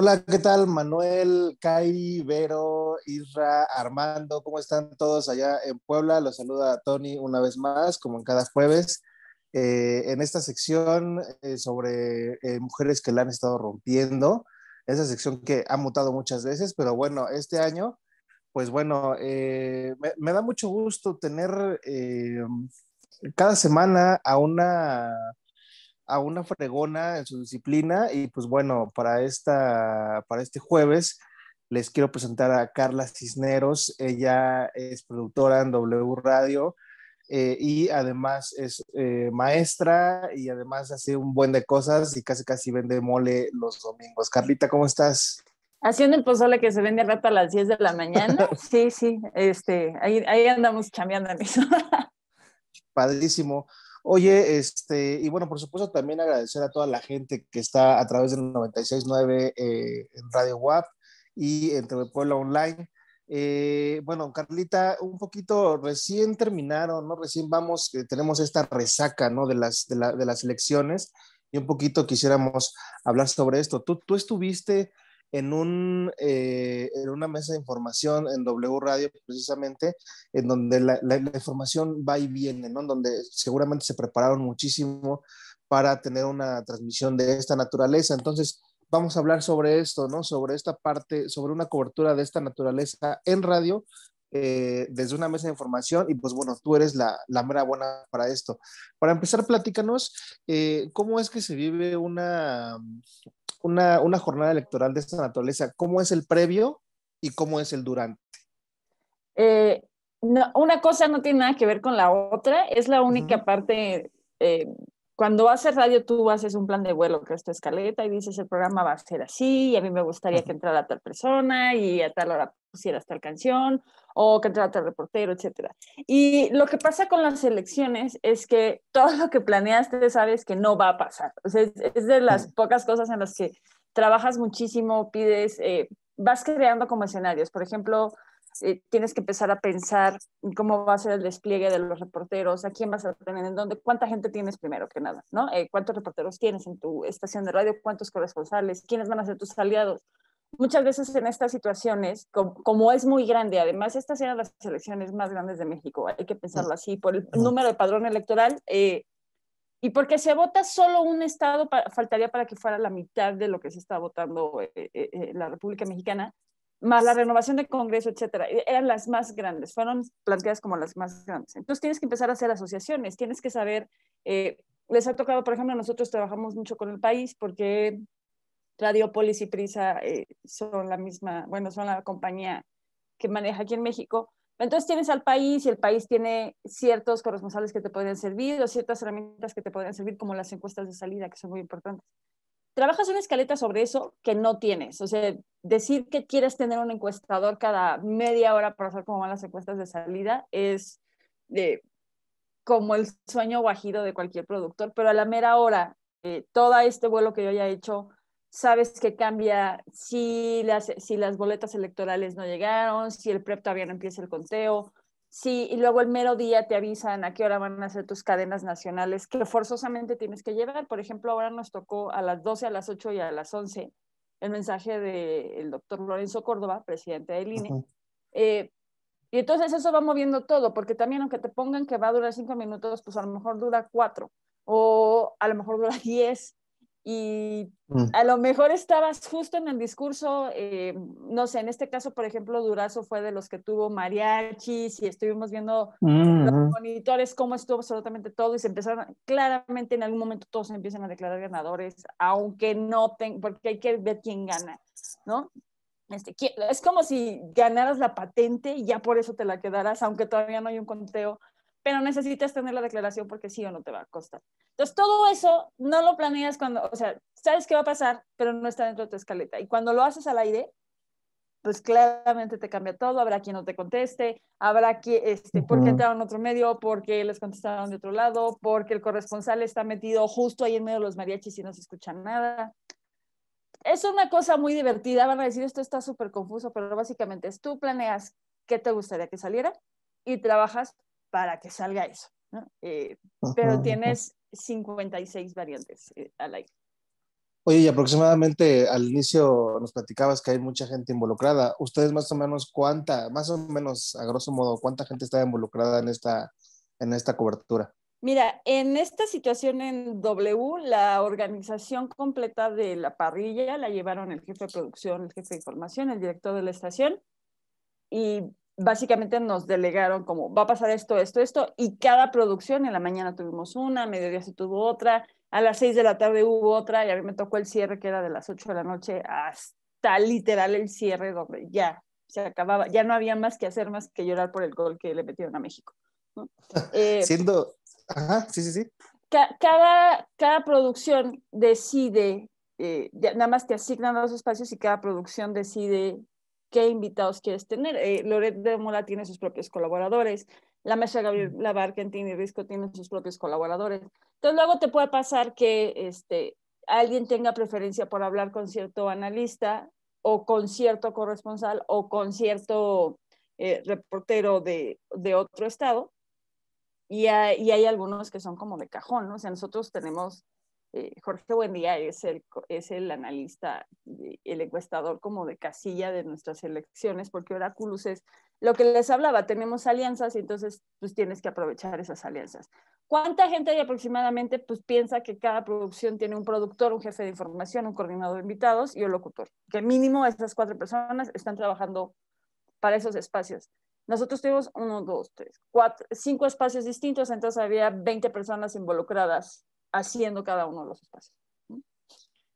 Hola, ¿qué tal? Manuel, Kai, Vero, Isra, Armando, ¿cómo están todos allá en Puebla? Los saluda Tony una vez más, como en cada jueves, eh, en esta sección eh, sobre eh, mujeres que la han estado rompiendo, esa sección que ha mutado muchas veces, pero bueno, este año, pues bueno, me, da mucho gusto tener cada semana a una a una fregona en su disciplina y pues bueno, para, esta, para este jueves les quiero presentar a Carla Cisneros, ella es productora en W Radio eh, y además es eh, maestra y además hace un buen de cosas y casi casi vende mole los domingos. Carlita, ¿cómo estás? Haciendo el pozole que se vende rato a las 10 de la mañana. Sí, sí, este, ahí, andamos cambiando en eso. Padrísimo. Oye, este, y bueno, por supuesto también agradecer a toda la gente que está a través del 96.9 eh, en Radio WAP y en TV Puebla Online. Eh, bueno, Carlita, un poquito recién terminaron, ¿no? Recién vamos, eh, tenemos esta resaca, ¿no? De las, de, la, de las elecciones y un poquito quisiéramos hablar sobre esto. Tú, tú estuviste en, un, eh, en una mesa de información en W Radio precisamente, en donde la, información va y viene, ¿no? donde seguramente se prepararon muchísimo para tener una transmisión de esta naturaleza. Entonces, vamos a hablar sobre esto, ¿no? Sobre esta parte, sobre una cobertura de esta naturaleza en radio, eh, desde una mesa de información y pues bueno, tú eres la, la mera buena para esto. Para empezar, platícanos eh, cómo es que se vive una, una, jornada electoral de esta naturaleza, cómo es el previo y cómo es el durante. Eh, una cosa no tiene nada que ver con la otra, es la única parte. cuando haces radio, tú haces un plan de vuelo, que es tu escaleta, y dices el programa va a ser así, y a mí me gustaría que entrara tal persona, y a tal hora pusieras tal canción o que tal reportero, etcétera, Y lo que pasa con las elecciones es que todo lo que planeaste sabes que no va a pasar. es, de las mm. pocas cosas en las que trabajas muchísimo, pides, eh, vas creando como escenarios. Por ejemplo, eh, tienes que empezar a pensar cómo va a ser el despliegue de los reporteros, a quién vas a tener, en dónde, cuánta gente tienes primero que nada, ¿no? Eh, ¿Cuántos reporteros tienes en tu estación de radio? ¿Cuántos corresponsales? ¿Quiénes van a ser tus aliados? muchas veces en estas situaciones, como, es muy grande, además estas eran las elecciones más grandes de México, hay que pensarlo así, por el número de padrón electoral, eh, y porque se vota solo un estado, faltaría para que fuera la mitad de lo que se está votando eh, eh, la República Mexicana, más la renovación de Congreso, etcétera, e-, eran las más grandes, fueron planteadas como las más grandes. Entonces tienes que empezar a hacer asociaciones, tienes que saber les ha tocado, por ejemplo, nosotros trabajamos mucho con el país porque Radiopolis y Prisa eh, son la misma, bueno, son la compañía que maneja aquí en México. Entonces tienes al país y el país tiene ciertos corresponsales que te pueden servir o ciertas herramientas que te pueden servir, como las encuestas de salida, que son muy importantes. Trabajas una escaleta sobre eso que no tienes. O sea, decir que quieres tener un encuestador cada media hora para hacer cómo van las encuestas de salida es como el sueño guajido de cualquier productor, pero a la mera hora, eh, todo este vuelo que yo haya hecho, sabes que cambia si las, boletas electorales no llegaron, si el PREP todavía no empieza el conteo, si y luego el mero día te avisan a qué hora van a hacer tus cadenas nacionales que forzosamente tienes que llevar. Por ejemplo, ahora nos tocó a las 12, a las 8 y a las 11 el mensaje del doctor Lorenzo Córdoba, presidente del INE. Eh, y entonces eso va moviendo todo, porque también aunque te pongan que va a durar cinco minutos, pues a lo mejor dura cuatro, o a lo mejor dura diez, y mm. a lo mejor estabas justo en el discurso, eh, no sé, en este caso, por ejemplo, Durazo fue de los que tuvo mariachis y estuvimos viendo los mm. monitores, cómo estuvo absolutamente todo y se empezaron, claramente en algún momento todos se empiezan a declarar ganadores, aunque no, porque hay que ver quién gana, ¿no? Este, es como si ganaras la patente y ya por eso te la quedaras, aunque todavía no hay un conteo pero necesitas tener la declaración porque sí o no te va a costar. Entonces, todo eso no lo planeas cuando, o sea, sabes qué va a pasar, pero no está dentro de tu escaleta. Y cuando lo haces al aire, pues claramente te cambia todo, habrá quien no te conteste, habrá que, este, porque entraron otro medio, porque les contestaron de otro lado, porque el corresponsal está metido justo ahí en medio de los mariachis y no se escucha nada. Es una cosa muy divertida, van a decir, esto está súper confuso, pero básicamente es tú planeas qué te gustaría que saliera y trabajas para que salga eso. ¿no? Eh, pero tienes 56 variantes eh, al aire. Oye, y aproximadamente al inicio nos platicabas que hay mucha gente involucrada. ¿Ustedes más o menos cuánta, más o menos a grosso modo, cuánta gente está involucrada en esta, en esta cobertura? Mira, en esta situación en W, la organización completa de la parrilla la llevaron el jefe de producción, el jefe de información, el director de la estación y básicamente nos delegaron como va a pasar esto, esto, esto, y cada producción, en la mañana tuvimos una, a mediodía se tuvo otra, a las seis de la tarde hubo otra, y a mí me tocó el cierre que era de las ocho de la noche hasta literal el cierre donde ya se acababa, ya no había más que hacer más que llorar por el gol que le metieron a México. Eh, Siendo, ajá, sí, sí, sí. cada, cada producción decide, eh, nada más te asignan los espacios y cada producción decide qué invitados quieres tener. Eh, Loret de Mola tiene sus propios colaboradores, la mesa Gabriel mm. Labarquentín y Risco tiene sus propios colaboradores. Entonces luego te puede pasar que este, alguien tenga preferencia por hablar con cierto analista o con cierto corresponsal o con cierto eh, reportero de, de, otro estado. Y hay, y hay algunos que son como de cajón, ¿no? O sea, nosotros tenemos eh, Jorge Buendía es el, es el analista, eh, el encuestador como de casilla de nuestras elecciones, porque oráculos es lo que les hablaba, tenemos alianzas y entonces pues tienes que aprovechar esas alianzas. ¿Cuánta gente hay aproximadamente pues piensa que cada producción tiene un productor, un jefe de información, un coordinador de invitados y un locutor? Que mínimo esas cuatro personas están trabajando para esos espacios. Nosotros tuvimos uno, dos, tres, cuatro, cinco espacios distintos, entonces había 20 personas involucradas haciendo cada uno de los espacios.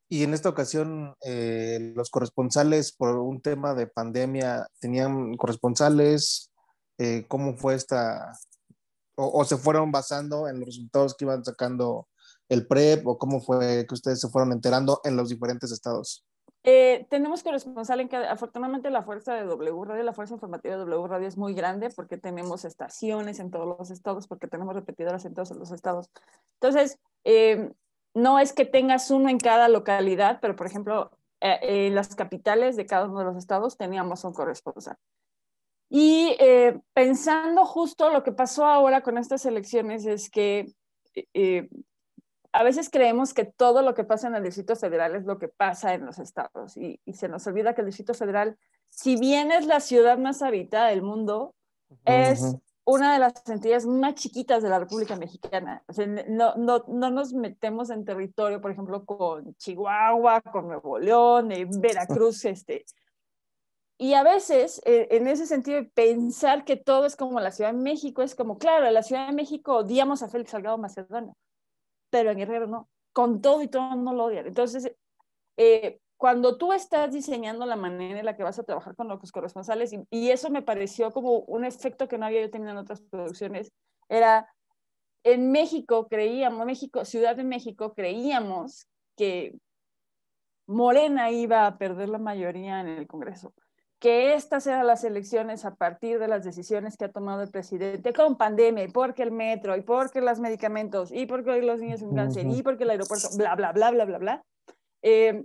Y en esta ocasión, eh, los corresponsales, por un tema de pandemia, ¿tenían corresponsales? Eh, ¿Cómo fue esta? O, se fueron basando en los resultados que iban sacando el PREP? ¿O cómo fue que ustedes se fueron enterando en los diferentes estados? Eh, tenemos corresponsal en que afortunadamente la fuerza de W Radio, la fuerza informativa de W Radio es muy grande porque tenemos estaciones en todos los estados, porque tenemos repetidoras en todos los estados. Entonces, eh, no es que tengas uno en cada localidad, pero por ejemplo, eh, eh, en las capitales de cada uno de los estados teníamos un corresponsal. Y pensando justo lo que pasó ahora con estas elecciones es que a veces creemos que todo lo que pasa en el Distrito Federal es lo que pasa en los estados y, se nos olvida que el Distrito Federal, si bien es la ciudad más habitada del mundo, es una de las entidades más chiquitas de la República Mexicana. no, no, no, nos metemos en territorio, por ejemplo, con Chihuahua, con Nuevo León, eh, Veracruz, este. Y a veces, eh, en ese sentido, pensar que todo es como la Ciudad de México, es como, claro, en la Ciudad de México odiamos a Félix Salgado Macedonio, pero en Guerrero no, con todo y todo no lo odian. Entonces, eh, cuando tú estás diseñando la manera en la que vas a trabajar con los corresponsales, y, eso me pareció como un efecto que no había yo tenido en otras producciones, era en México creíamos, México, Ciudad de México, creíamos que Morena iba a perder la mayoría en el Congreso, que estas eran las elecciones a partir de las decisiones que ha tomado el presidente con pandemia, y porque el metro, y porque los medicamentos, y porque los niños con cáncer, y porque el aeropuerto, bla, bla, bla, bla, bla, bla. Eh,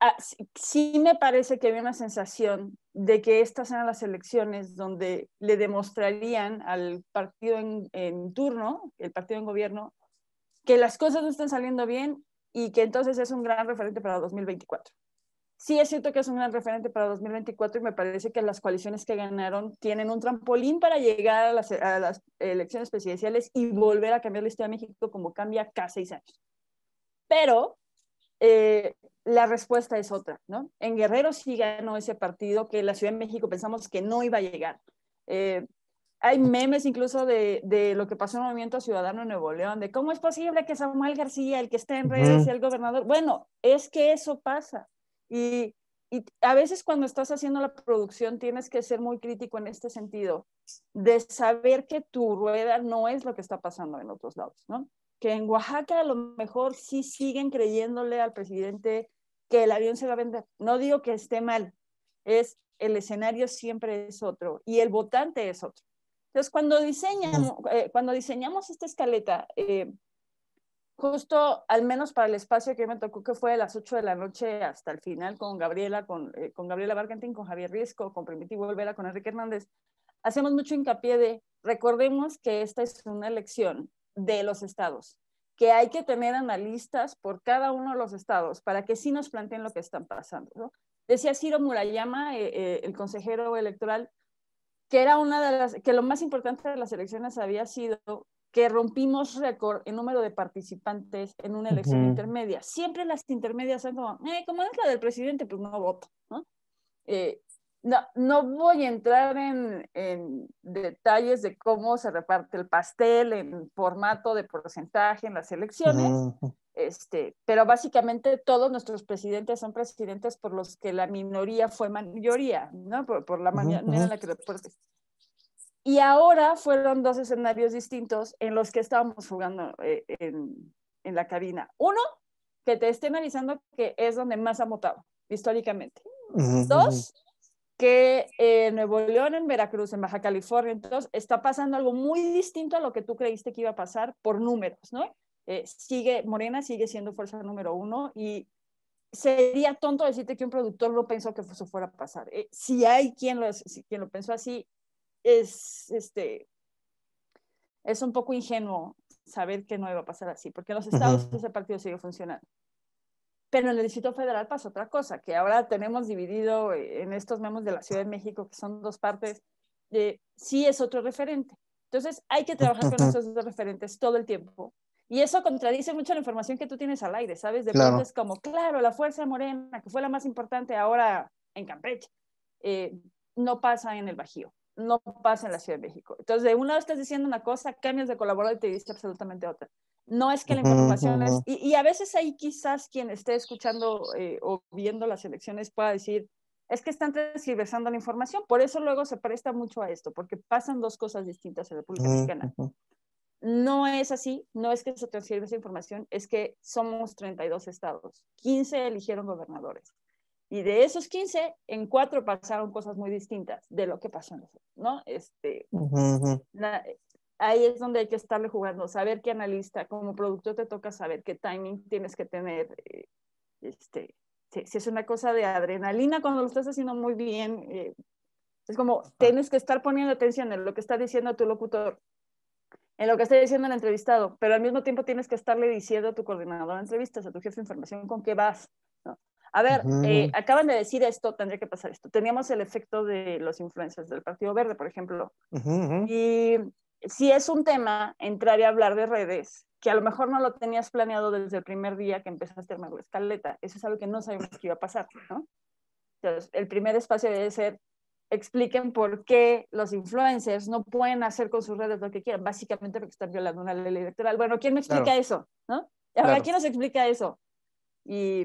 Ah, sí, me parece que había una sensación de que estas eran las elecciones donde le demostrarían al partido en, turno, el partido en gobierno, que las cosas no están saliendo bien y que entonces es un gran referente para 2024. Sí es cierto que es un gran referente para 2024 y me parece que las coaliciones que ganaron tienen un trampolín para llegar a las, a las elecciones presidenciales y volver a cambiar la historia de México como cambia cada seis años. Pero eh, la respuesta es otra, ¿no? En Guerrero sí ganó ese partido que la Ciudad de México pensamos que no iba a llegar. Eh, hay memes incluso de, lo que pasó en el Movimiento Ciudadano en Nuevo León, de cómo es posible que Samuel García, el que está en redes, sea el gobernador. Bueno, es que eso pasa. y a veces cuando estás haciendo la producción tienes que ser muy crítico en este sentido, de saber que tu rueda no es lo que está pasando en otros lados, ¿no? que en Oaxaca a lo mejor sí siguen creyéndole al presidente que el avión se va a vender. No digo que esté mal, es el escenario siempre es otro y el votante es otro. Entonces, cuando diseñamos, eh, cuando diseñamos esta escaleta, eh, justo al menos para el espacio que me tocó, que fue de las 8 de la noche hasta el final con Gabriela, con, eh, con Gabriela con Javier Riesco, con Primitivo Olvera, con Enrique Hernández, hacemos mucho hincapié de, recordemos que esta es una elección de los estados, que hay que tener analistas por cada uno de los estados para que sí nos planteen lo que están pasando. ¿no? Decía Ciro Murayama, eh, eh, el consejero electoral, que era una de las, que lo más importante de las elecciones había sido que rompimos récord en número de participantes en una elección intermedia. Siempre las intermedias son como, eh, como es la del presidente, pues no voto, ¿no? Eh, no, no voy a entrar en, detalles de cómo se reparte el pastel en formato de porcentaje en las elecciones, este, pero básicamente todos nuestros presidentes son presidentes por los que la minoría fue mayoría, ¿no? Por, la manera en la que... reparte. Y ahora fueron dos escenarios distintos en los que estábamos jugando eh, en, la cabina. Uno, que te estén analizando que es donde más ha votado históricamente. Dos, que en eh, Nuevo León, en Veracruz, en Baja California, entonces está pasando algo muy distinto a lo que tú creíste que iba a pasar por números, ¿no? Eh, sigue, Morena sigue siendo fuerza número uno y sería tonto decirte que un productor no pensó que eso fuera a pasar. Eh, si hay quien lo, pensó así, es, este, es un poco ingenuo saber que no iba a pasar así, porque en los estados ese partido sigue funcionando pero en el Distrito Federal pasa otra cosa, que ahora tenemos dividido eh, en estos memos de la Ciudad de México, que son dos partes, de, sí es otro referente. Entonces, hay que trabajar con esos dos referentes todo el tiempo. Y eso contradice mucho la información que tú tienes al aire, ¿sabes? De pronto es como, claro, la fuerza morena, que fue la más importante ahora en Campeche, eh, no pasa en el Bajío, no pasa en la Ciudad de México. Entonces, de un lado estás diciendo una cosa, cambias de colaborador y te dice absolutamente otra. No es que la información es... Y, a veces ahí quizás quien esté escuchando eh, o viendo las elecciones pueda decir, es que están transversando la información, por eso luego se presta mucho a esto, porque pasan dos cosas distintas en la República Mexicana. No es así, no es que se transfiera esa información, es que somos 32 estados, 15 eligieron gobernadores. Y de esos 15, en cuatro pasaron cosas muy distintas de lo que pasó en otros ¿no? Este, ahí es donde hay que estarle jugando, saber qué analista, como productor te toca saber qué timing tienes que tener. Eh, este, si, es una cosa de adrenalina, cuando lo estás haciendo muy bien, eh, es como tienes que estar poniendo atención en lo que está diciendo tu locutor, en lo que está diciendo el entrevistado, pero al mismo tiempo tienes que estarle diciendo a tu coordinador de entrevistas, a tu jefe de información, con qué vas. A ver, eh, acaban de decir esto, tendría que pasar esto. Teníamos el efecto de los influencers del Partido Verde, por ejemplo. Y si es un tema, entrar y hablar de redes, que a lo mejor no lo tenías planeado desde el primer día que empezaste a armar la escaleta. Eso es algo que no sabemos que iba a pasar, Entonces, el primer espacio debe ser, expliquen por qué los influencers no pueden hacer con sus redes lo que quieran, básicamente porque están violando una ley electoral. Bueno, ¿quién me explica eso? ¿No? Ahora, ¿quién nos explica eso? Y,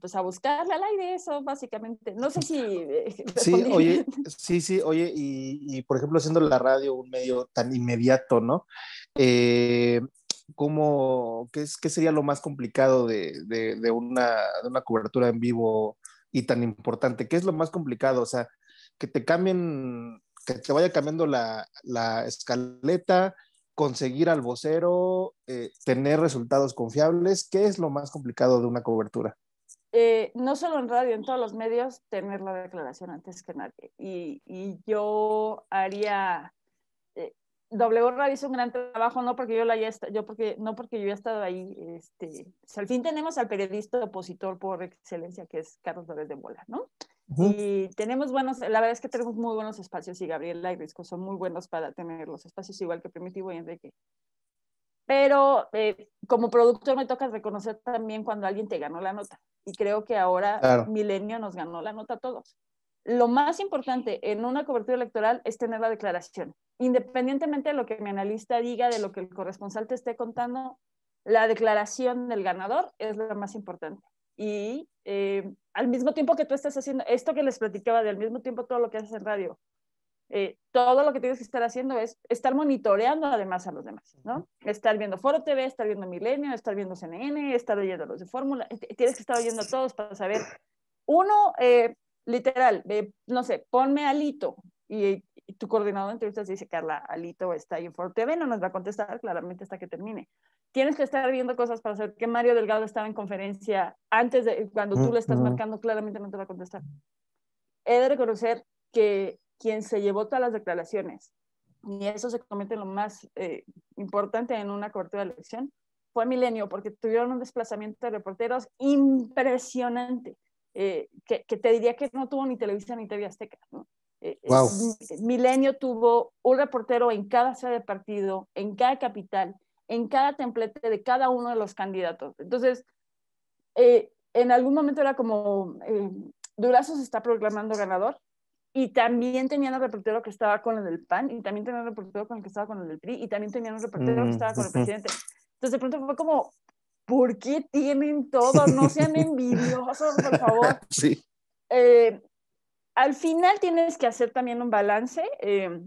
pues a buscarle al aire eso, básicamente. No sé si... Eh, sí, oye, sí, sí, oye, y, por ejemplo, haciendo la radio un medio tan inmediato, ¿no? Eh, ¿Cómo, qué, sería lo más complicado de, de, una, cobertura en vivo y tan importante? ¿Qué es lo más complicado? O sea, que te cambien, que te vaya cambiando la, la escaleta, conseguir al vocero, eh, tener resultados confiables? ¿Qué es lo más complicado de una cobertura? Eh, no solo en radio, en todos los medios, tener la declaración antes que nadie. Y, yo haría... Eh, w Radio hizo un gran trabajo, no porque yo la haya yo porque, no porque yo he estado ahí. Este, al fin tenemos al periodista opositor por excelencia, que es Carlos López de Mola, ¿no? Y tenemos buenos, la verdad es que tenemos muy buenos espacios y Gabriel y son muy buenos para tener los espacios igual que Primitivo y Enrique. Pero eh, como productor me toca reconocer también cuando alguien te ganó la nota. Y creo que ahora Milenio nos ganó la nota a todos. Lo más importante en una cobertura electoral es tener la declaración. Independientemente de lo que mi analista diga, de lo que el corresponsal te esté contando, la declaración del ganador es lo más importante. Y eh, al mismo tiempo que tú estás haciendo esto que les platicaba, del mismo tiempo todo lo que haces en radio, eh, todo lo que tienes que estar haciendo es estar monitoreando además a los demás, ¿no? Estar viendo Foro TV, estar viendo Milenio, estar viendo CNN, estar oyendo los de Fórmula, eh, tienes que estar oyendo a todos para saber. Uno, eh, literal, no sé, ponme alito y, y tu coordinador de entrevistas dice, Carla, alito está ahí en Foro TV, no nos va a contestar claramente hasta que termine tienes que estar viendo cosas para saber que Mario Delgado estaba en conferencia antes de cuando tú le estás marcando, claramente no te va a contestar. He de reconocer que quien se llevó todas las declaraciones, y eso se comete lo más eh, importante en una cobertura de elección, fue Milenio, porque tuvieron un desplazamiento de reporteros impresionante, eh, que, te diría que no tuvo ni Televisa ni TV Azteca. Eh, Milenio tuvo un reportero en cada sede de partido, en cada capital, en cada templete de cada uno de los candidatos. Entonces, eh, en algún momento era como, eh, Durazo se está proclamando ganador y también tenían un reportero que estaba con el del PAN y también tenían un reportero con el que estaba con el del PRI y también tenían un reportero que mm, estaba con el presidente. Entonces, de pronto fue como, ¿por qué tienen todo? No sean envidiosos, por favor. Sí. Eh, al final tienes que hacer también un balance. Eh,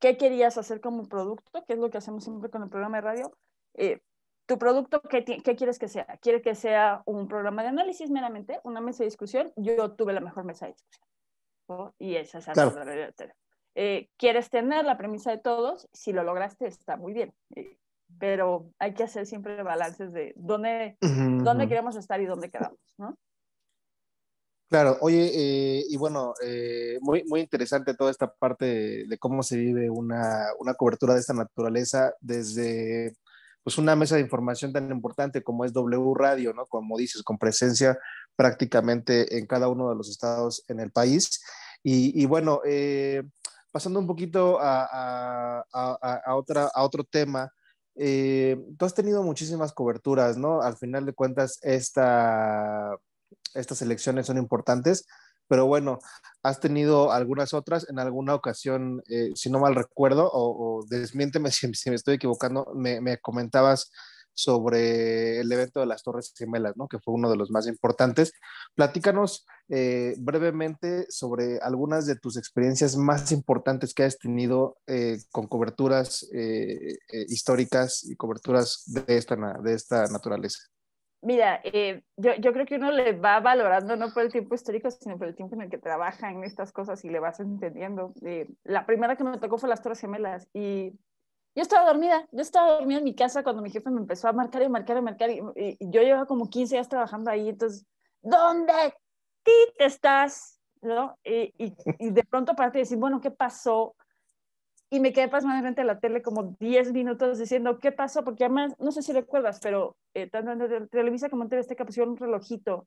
¿Qué querías hacer como producto? ¿Qué es lo que hacemos siempre con el programa de radio. Eh, ¿Tu producto qué, quieres que sea? ¿Quieres que sea un programa de análisis meramente, una mesa de discusión? Yo tuve la mejor mesa de discusión. Y esa es la de Eh, ¿Quieres tener la premisa de todos? Si lo lograste, está muy bien. Eh, pero hay que hacer siempre balances de dónde, dónde queremos estar y dónde quedamos, ¿no? Claro, oye, eh, y bueno, eh, muy, muy interesante toda esta parte de, cómo se vive una, cobertura de esta naturaleza desde pues una mesa de información tan importante como es W Radio, ¿no? Como dices, con presencia prácticamente en cada uno de los estados en el país. Y, bueno, eh, pasando un poquito a, otra, a otro tema, tú has tenido muchísimas coberturas, ¿no? Al final de cuentas, esta estas elecciones son importantes, pero bueno, has tenido algunas otras en alguna ocasión, eh, si no mal recuerdo, o, o desmiénteme si, me estoy equivocando, me, comentabas sobre el evento de las Torres Gemelas, ¿no? que fue uno de los más importantes. Platícanos eh, brevemente sobre algunas de tus experiencias más importantes que has tenido eh, con coberturas históricas y coberturas de de esta naturaleza. Mira, eh, yo, yo, creo que uno le va valorando no por el tiempo histórico, sino por el tiempo en el que trabaja en estas cosas y le vas entendiendo. Eh, la primera que me tocó fue las Torres Gemelas y yo estaba dormida, yo estaba dormida en mi casa cuando mi jefe me empezó a marcar y marcar y marcar y, yo llevaba como 15 días trabajando ahí, entonces, ¿dónde ti te estás? ¿No? Y, de pronto para decir, bueno, ¿qué pasó? y me quedé pasmada frente a la tele como 10 minutos diciendo, ¿qué pasó? Porque además, no sé si recuerdas, pero eh, tanto en Televisa como en TV pusieron un relojito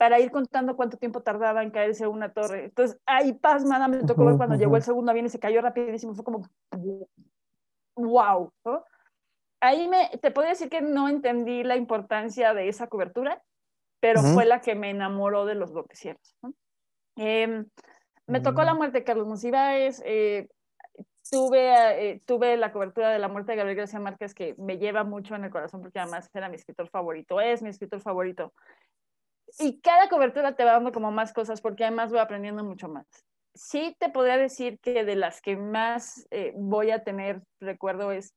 para ir contando cuánto tiempo tardaba en caerse una torre. Entonces, ahí pasmada me tocó ver cuando llegó el segundo avión y se cayó rapidísimo. Fue como, wow. Ahí me, te puedo decir que no entendí la importancia de esa cobertura, pero fue la que me enamoró de los noticieros. Em, me tocó la mm. muerte de Carlos Monsiváis, eh, tuve, eh, eh, tuve la cobertura de la muerte de Gabriel García Márquez que me lleva mucho en el corazón porque además era mi escritor favorito, es mi escritor favorito. Y cada cobertura te va dando como más cosas porque además voy aprendiendo mucho más. Sí te podría decir que de las que más eh, voy a tener recuerdo es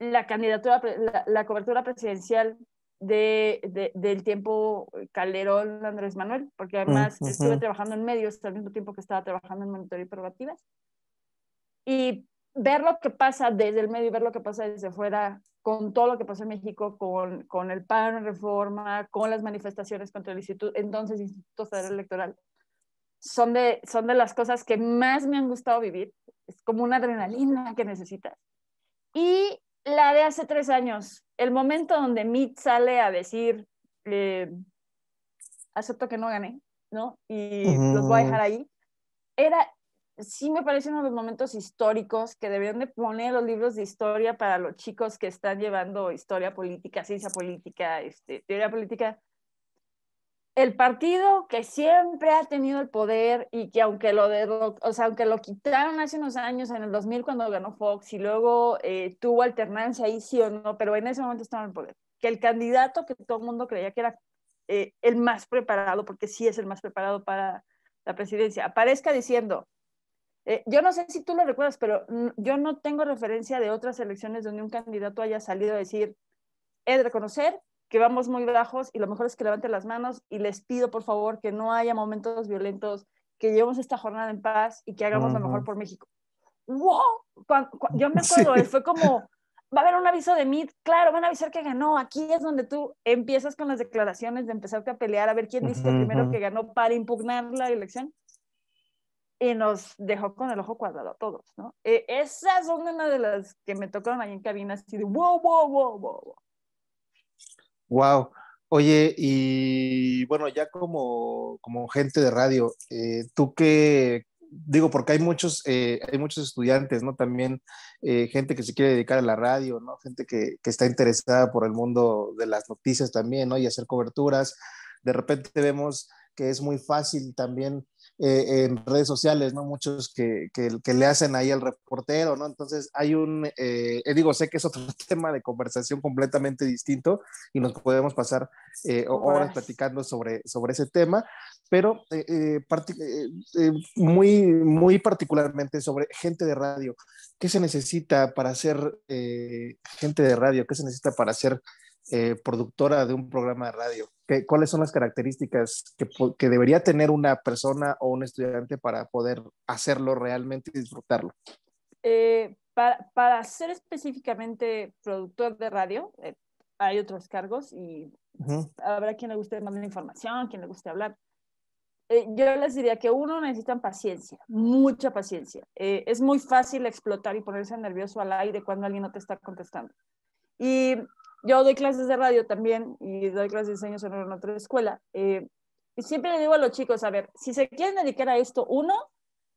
la candidatura, la, cobertura presidencial del tiempo Calderón Andrés Manuel, porque además estuve trabajando en medios al mismo tiempo que estaba trabajando en monitoría y probativas y ver lo que pasa desde el medio y ver lo que pasa desde fuera con todo lo que pasó en México, con, con el PAN en reforma, con las manifestaciones contra el instituto, entonces Instituto Federal Electoral, son de, son de las cosas que más me han gustado vivir. Es como una adrenalina que necesitas. Y la de hace tres años, el momento donde Mitt sale a decir, eh, acepto que no gané, ¿no? Y los voy a dejar ahí. Era sí me parece uno de los momentos históricos que deberían de poner los libros de historia para los chicos que están llevando historia política, ciencia política, este, teoría política. El partido que siempre ha tenido el poder y que aunque lo, o sea, aunque lo quitaron hace unos años, en el 2000 cuando ganó Fox y luego eh, tuvo alternancia ahí sí o no, pero en ese momento estaba en el poder. Que el candidato que todo el mundo creía que era eh, el más preparado, porque sí es el más preparado para la presidencia, aparezca diciendo, eh, yo no sé si tú lo recuerdas, pero yo no tengo referencia de otras elecciones donde un candidato haya salido a decir, he de reconocer que vamos muy bajos y lo mejor es que levanten las manos y les pido por favor que no haya momentos violentos, que llevemos esta jornada en paz y que hagamos lo mejor por México. ¡Wow! yo me acuerdo, eh, fue como, va a haber un aviso de MIT, claro, van a avisar que ganó, aquí es donde tú empiezas con las declaraciones de empezarte a pelear, a ver quién dice primero que ganó para impugnar la elección nos dejó con el ojo cuadrado a todos, ¿no? E, esas son una de las que me tocaron ahí en cabina, así de wow, wow, wow, wow. Wow. Oye, y bueno, ya como, como gente de radio, eh, tú qué, digo, porque hay muchos, eh, hay muchos estudiantes, ¿no? También eh, gente que se quiere dedicar a la radio, ¿no? Gente que, que, está interesada por el mundo de las noticias también, ¿no? Y hacer coberturas. De repente vemos que es muy fácil también eh, en redes sociales, ¿no? Muchos que, que, le hacen ahí al reportero, ¿no? Entonces hay un, eh, eh, digo, sé que es otro tema de conversación completamente distinto y nos podemos pasar horas platicando sobre, sobre ese tema, pero muy, muy particularmente sobre gente de radio. ¿Qué se necesita para ser gente de radio? ¿Qué se necesita para ser... Eh, productora de un programa de radio? ¿Cuáles son las características que, debería tener una persona o un estudiante para poder hacerlo realmente y disfrutarlo? Eh, para, ser específicamente productor de radio, eh, hay otros cargos y habrá quien le guste más la información, quien le guste hablar. yo les diría que uno necesita paciencia, mucha paciencia. es muy fácil explotar y ponerse nervioso al aire cuando alguien no te está contestando. Y yo doy clases de radio también y doy clases de diseño sonoro en otra escuela. Eh, y siempre le digo a los chicos, a ver, si se quieren dedicar a esto, uno,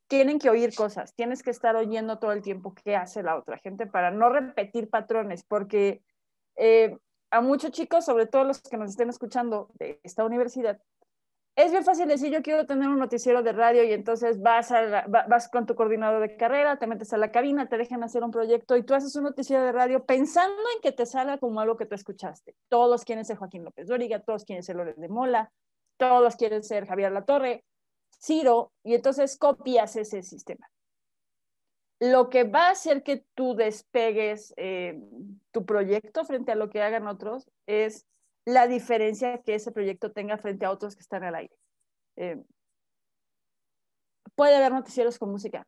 tienen que oír cosas, tienes que estar oyendo todo el tiempo qué hace la otra gente para no repetir patrones, porque eh, a muchos chicos, sobre todo los que nos estén escuchando de esta universidad, es bien fácil decir, yo quiero tener un noticiero de radio y entonces vas, vas con tu coordinador de carrera, te metes a la cabina, te dejan hacer un proyecto y tú haces un noticiero de radio pensando en que te salga como algo que tú escuchaste. Todos quieren ser Joaquín López Dóriga, todos quieren ser López de Mola, todos quieren ser Javier Latorre, Ciro, y entonces copias ese sistema. Lo que va a hacer que tú despegues eh, tu proyecto frente a lo que hagan otros es la diferencia que ese proyecto tenga frente a otros que están al aire. Eh, puede haber noticieros con música,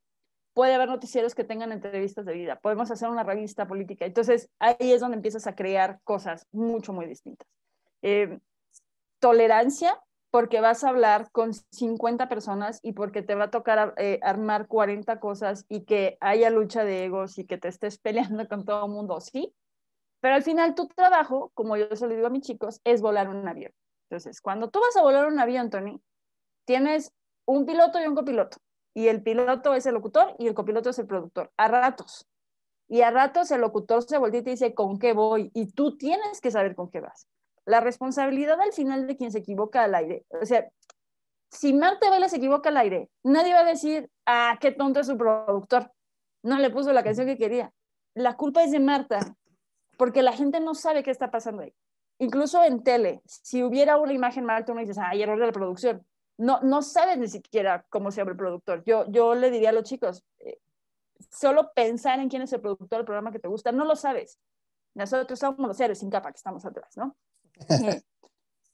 puede haber noticieros que tengan entrevistas de vida, podemos hacer una revista política. Entonces ahí es donde empiezas a crear cosas mucho, muy distintas. Eh, tolerancia, porque vas a hablar con 50 personas y porque te va a tocar eh, armar 40 cosas y que haya lucha de egos y que te estés peleando con todo el mundo, sí, pero al final tu trabajo, como yo se lo digo a mis chicos, es volar un avión. Entonces, cuando tú vas a volar un avión, Tony, tienes un piloto y un copiloto. Y el piloto es el locutor y el copiloto es el productor, a ratos. Y a ratos el locutor se voltea y dice, ¿con qué voy? Y tú tienes que saber con qué vas. La responsabilidad al final de quien se equivoca al aire. O sea, si Marta Vela se equivoca al aire, nadie va a decir, ah, qué tonto es su productor. No le puso la canción que quería. La culpa es de Marta, porque la gente no sabe qué está pasando ahí. Incluso en tele, si hubiera una imagen mal, tú no dices, hay error de la producción. No, no sabes ni siquiera cómo se abre el productor. Yo, yo le diría a los chicos, eh, solo pensar en quién es el productor del programa que te gusta, no lo sabes. Nosotros somos los seres sin capa que estamos atrás, ¿no? Eh,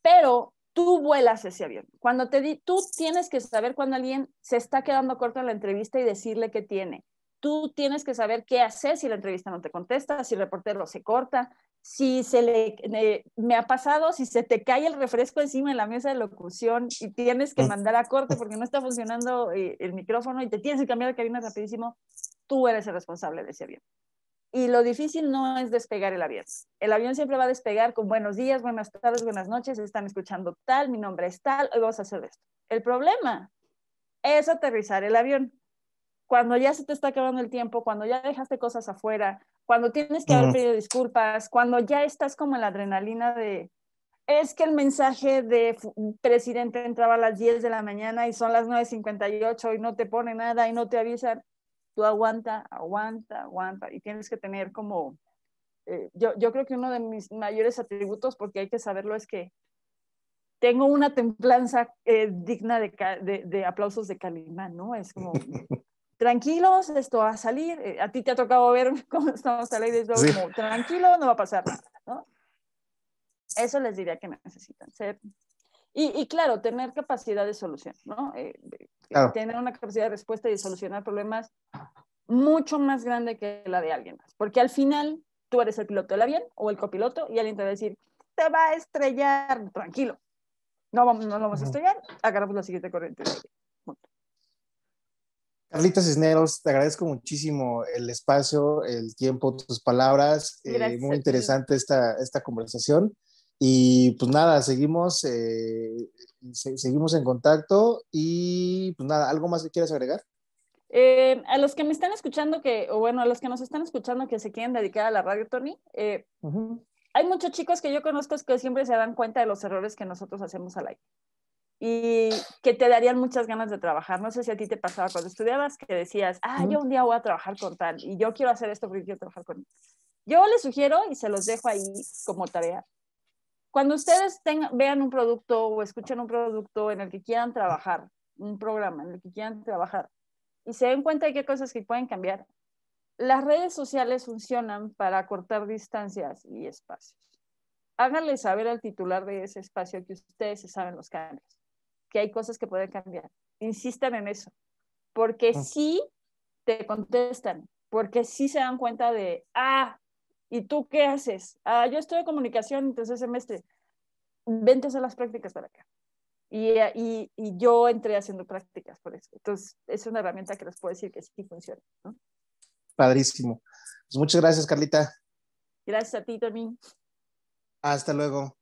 pero tú vuelas ese avión. Cuando te di, tú tienes que saber cuando alguien se está quedando corto en la entrevista y decirle qué tiene tú tienes que saber qué hacer si la entrevista no te contesta, si el reportero se corta, si se le, eh, me, ha pasado, si se te cae el refresco encima de la mesa de locución y tienes que mandar a corte porque no está funcionando eh, el micrófono y te tienes que cambiar de cabina rapidísimo, tú eres el responsable de ese avión. Y lo difícil no es despegar el avión. El avión siempre va a despegar con buenos días, buenas tardes, buenas noches, están escuchando tal, mi nombre es tal, hoy vamos a hacer esto. El problema es aterrizar el avión cuando ya se te está acabando el tiempo, cuando ya dejaste cosas afuera, cuando tienes que haber pedido disculpas, cuando ya estás como en la adrenalina de, es que el mensaje de presidente entraba a las 10 de la mañana y son las 9.58 y no te pone nada y no te avisan, tú aguanta, aguanta, aguanta y tienes que tener como, eh, yo, yo creo que uno de mis mayores atributos, porque hay que saberlo, es que tengo una templanza eh, digna de, aplausos de Calimán, ¿no? Es como, tranquilos, esto va a salir, eh, a ti te ha tocado ver cómo estamos a ley tranquilo, no va a pasar nada, Eso les diría que necesitan. Ser, y, claro, tener capacidad de solución, ¿no? Eh, eh, tener una capacidad de respuesta y de solucionar problemas mucho más grande que la de alguien más. Porque al final tú eres el piloto del avión o el copiloto y alguien te va a decir, te va a estrellar, tranquilo. No, vamos, vamos a estrellar, agarramos la siguiente corriente Carlita Cisneros, te agradezco muchísimo el espacio, el tiempo, tus palabras. Eh, muy interesante esta, esta conversación. Y pues nada, seguimos, eh, seguimos en contacto. Y pues nada, ¿algo más que quieras agregar? Eh, a los que me están escuchando, que, o bueno, a los que nos están escuchando que se quieren dedicar a la radio, Tony, hay muchos chicos que yo conozco que siempre se dan cuenta de los errores que nosotros hacemos al aire y que te darían muchas ganas de trabajar. No sé si a ti te pasaba cuando estudiabas que decías, ah, yo un día voy a trabajar con tal y yo quiero hacer esto porque quiero trabajar con él. Yo les sugiero y se los dejo ahí como tarea. Cuando ustedes tengan, vean un producto o escuchen un producto en el que quieran trabajar, un programa en el que quieran trabajar y se den cuenta de qué cosas que pueden cambiar, las redes sociales funcionan para cortar distancias y espacios háganle saber al titular de ese espacio que ustedes se saben los cambios hay cosas que pueden cambiar. insistan en eso, porque sí te contestan, porque sí se dan cuenta de, ah, ¿y tú qué haces? Ah, yo estoy de comunicación entonces tercer semestre. Vente a hacer las prácticas para acá. Y, y, yo entré haciendo prácticas por eso. Entonces, es una herramienta que les puedo decir que sí funciona. Padrísimo. Pues muchas gracias, Carlita. Gracias a ti, también Hasta luego.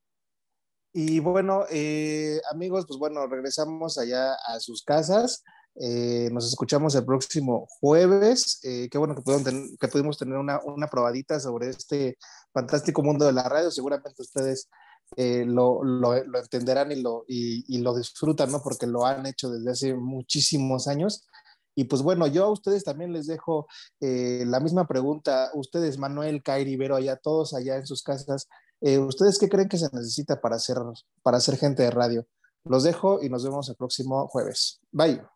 Y bueno, eh, amigos, pues bueno, regresamos allá a sus casas. Eh, nos escuchamos el próximo jueves. Eh, qué bueno que, pudimos tener una, probadita sobre este fantástico mundo de la radio. Seguramente ustedes lo, entenderán y lo, y, lo disfrutan, ¿no? Porque lo han hecho desde hace muchísimos años. Y pues bueno, yo a ustedes también les dejo la misma pregunta. Ustedes, Manuel, Kairi, Vero, allá, todos allá en sus casas, eh, ¿Ustedes qué creen que se necesita para ser, para ser gente de radio? Los dejo y nos vemos el próximo jueves. Bye.